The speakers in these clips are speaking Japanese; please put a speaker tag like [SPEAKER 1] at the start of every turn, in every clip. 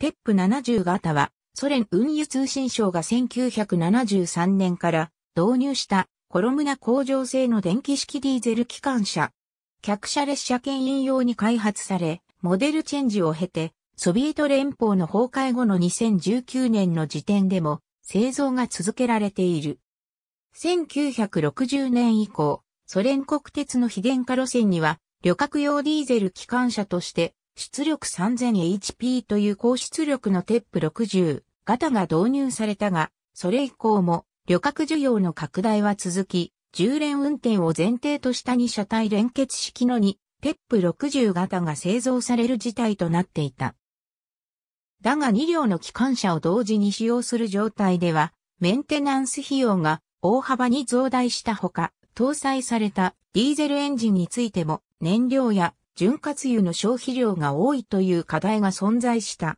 [SPEAKER 1] ペップ70型は、ソ連運輸通信省が1973年から導入したコロムナ工場製の電気式ディーゼル機関車。客車列車牽引用に開発され、モデルチェンジを経て、ソビエト連邦の崩壊後の2019年の時点でも製造が続けられている。1960年以降、ソ連国鉄の非電化路線には、旅客用ディーゼル機関車として出力 3000HP という高出力のテップ60型が導入されたが、それ以降も旅客需要の拡大は続き、10連運転を前提とした2車体連結式の2テップ60型が製造される事態となっていた。だが2両の機関車を同時に使用する状態では、メンテナンス費用が大幅に増大したほか、搭載されたディーゼルエンジンについても燃料や潤滑油の消費量が多いという課題が存在した。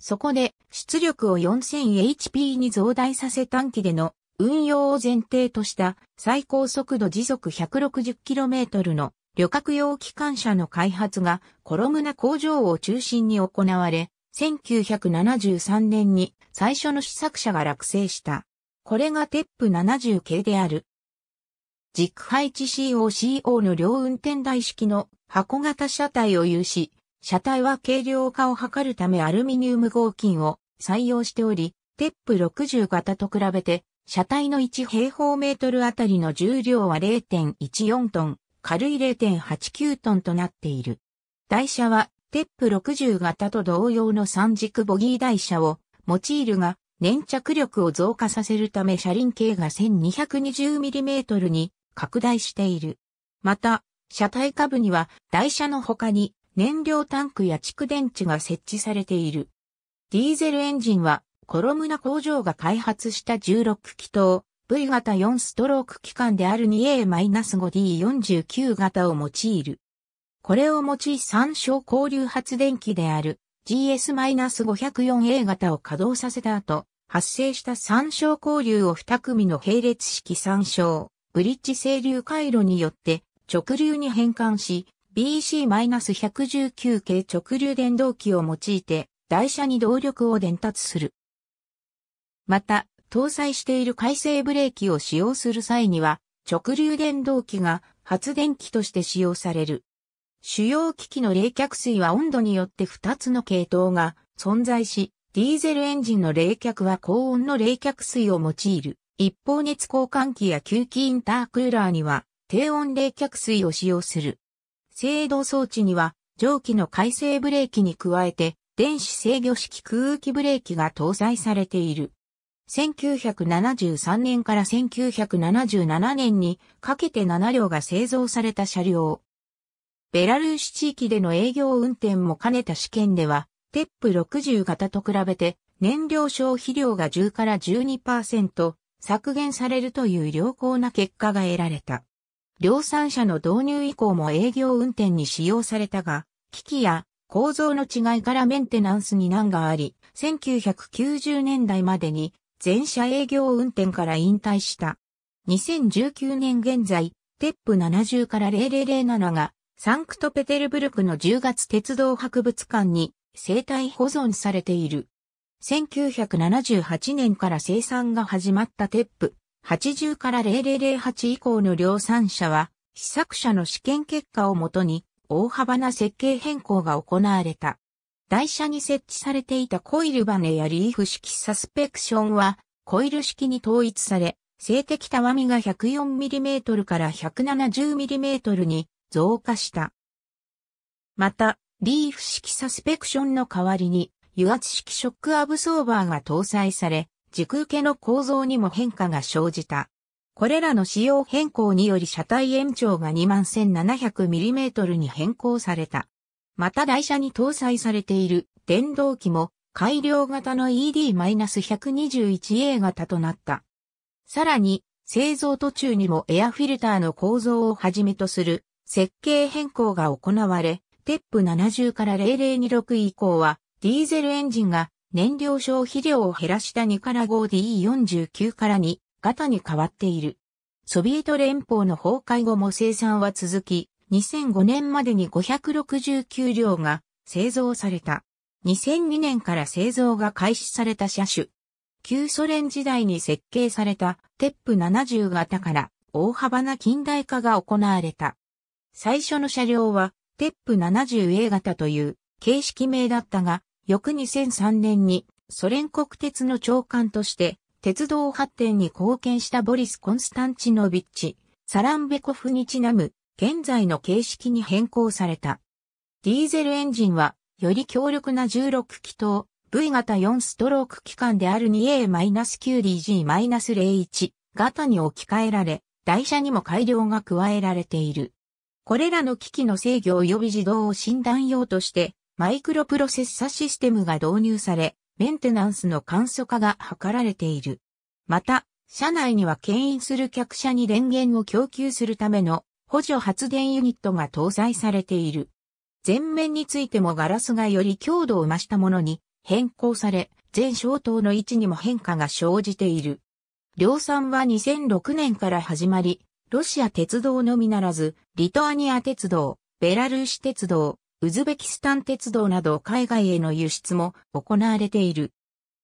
[SPEAKER 1] そこで出力を 4000HP に増大させ短期での運用を前提とした最高速度時速 160km の旅客用機関車の開発がコロムナ工場を中心に行われ、1973年に最初の試作車が落成した。これがテップ70系である。軸配置 COCO の両運転台式の箱型車体を有し、車体は軽量化を図るためアルミニウム合金を採用しており、テップ60型と比べて、車体の1平方メートルあたりの重量は0.14トン、軽い0.89トンとなっている。台車はテップ60型と同様の三軸ボギー台車を用いるが、粘着力を増加させるため車輪径が 1220mm に拡大している。また、車体下部には台車の他に燃料タンクや蓄電池が設置されている。ディーゼルエンジンはコロムナ工場が開発した16気筒 V 型4ストローク機関である 2A-5D49 型を用いる。これを用い参照交流発電機である GS-504A 型を稼働させた後、発生した参照交流を2組の並列式参照ブリッジ清流回路によって直流に変換し、BC-119 系直流電動機を用いて台車に動力を伝達する。また、搭載している回生ブレーキを使用する際には、直流電動機が発電機として使用される。主要機器の冷却水は温度によって2つの系統が存在し、ディーゼルエンジンの冷却は高温の冷却水を用いる。一方熱交換機や吸気インタークーラーには低温冷却水を使用する。制動装置には蒸気の回生ブレーキに加えて電子制御式空気ブレーキが搭載されている。1973年から1977年にかけて7両が製造された車両。ベラルーシ地域での営業運転も兼ねた試験では、テップ60型と比べて燃料消費量が10から12%、削減されるという良好な結果が得られた。量産車の導入以降も営業運転に使用されたが、機器や構造の違いからメンテナンスに難があり、1990年代までに全車営業運転から引退した。2019年現在、テップ70から0007がサンクトペテルブルクの10月鉄道博物館に生態保存されている。1978年から生産が始まったテップ80から0008以降の量産車は、試作車の試験結果をもとに大幅な設計変更が行われた。台車に設置されていたコイルバネやリーフ式サスペクションはコイル式に統一され、静的たわみが 104mm から 170mm に増加した。また、リーフ式サスペクションの代わりに油圧式ショックアブソーバーが搭載され、軸受けの構造にも変化が生じた。これらの仕様変更により車体延長が 21700mm に変更された。また台車に搭載されている電動機も改良型の ED-121A 型となった。さらに、製造途中にもエアフィルターの構造をはじめとする設計変更が行われ、テップ70から0026以降はディーゼルエンジンが燃料消費量を減らした2から 5D49 から2型に変わっている。ソビエト連邦の崩壊後も生産は続き、2005年までに569両が製造された。2002年から製造が開始された車種。旧ソ連時代に設計されたテップ70型から大幅な近代化が行われた。最初の車両はテップ 70A 型という形式名だったが、翌2003年にソ連国鉄の長官として鉄道発展に貢献したボリス・コンスタンチノビッチ、サランベコフにちなむ現在の形式に変更された。ディーゼルエンジンはより強力な16気筒 V 型4ストローク機関である 2A-9DG-01 型に置き換えられ、台車にも改良が加えられている。これらの機器の制御及び自動を診断用として、マイクロプロセッサシステムが導入され、メンテナンスの簡素化が図られている。また、車内には牽引する客車に電源を供給するための補助発電ユニットが搭載されている。前面についてもガラスがより強度を増したものに変更され、全消灯の位置にも変化が生じている。量産は2006年から始まり、ロシア鉄道のみならず、リトアニア鉄道、ベラルーシ鉄道、ウズベキスタン鉄道など海外への輸出も行われている。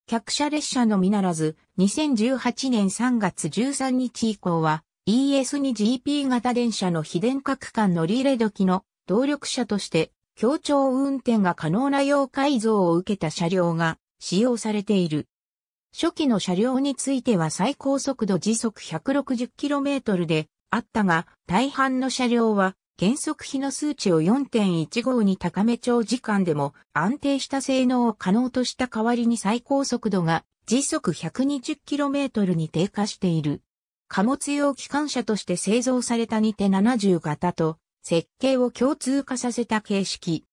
[SPEAKER 1] 客車列車のみならず、2018年3月13日以降は、ES2GP 型電車の非電化区間り入れ時の動力車として、協調運転が可能な要改造を受けた車両が使用されている。初期の車両については最高速度時速 160km であったが、大半の車両は原則比の数値を4.15に高め長時間でも安定した性能を可能とした代わりに最高速度が時速 120km に低下している。貨物用機関車として製造された2手70型と設計を共通化させた形式。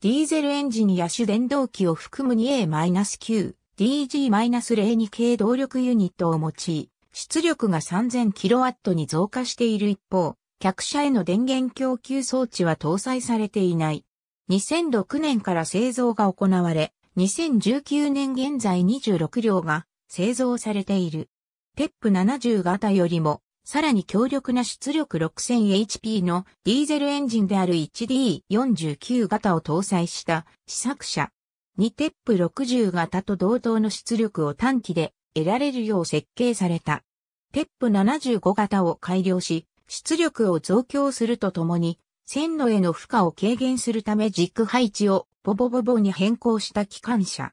[SPEAKER 1] ディーゼルエンジンや主電動機を含む 2A-9、DG-02 系動力ユニットを用い、出力が 3000kW に増加している一方、客車への電源供給装置は搭載されていない。2006年から製造が行われ、2019年現在26両が製造されている。テップ70型よりも、さらに強力な出力 6000HP のディーゼルエンジンである 1D49 型を搭載した試作車。2テップ60型と同等の出力を短期で得られるよう設計された。テップ75型を改良し、出力を増強するとともに、線路への負荷を軽減するため軸配置をボボボボに変更した機関車。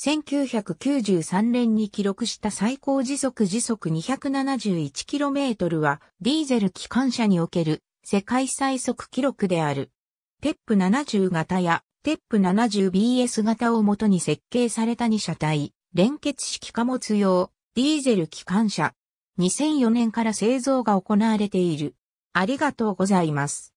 [SPEAKER 1] 1993年に記録した最高時速時速 271km はディーゼル機関車における世界最速記録である。テップ70型やテップ 70BS 型をもとに設計された2車体、連結式貨物用ディーゼル機関車2004年から製造が行われている。ありがとうございます。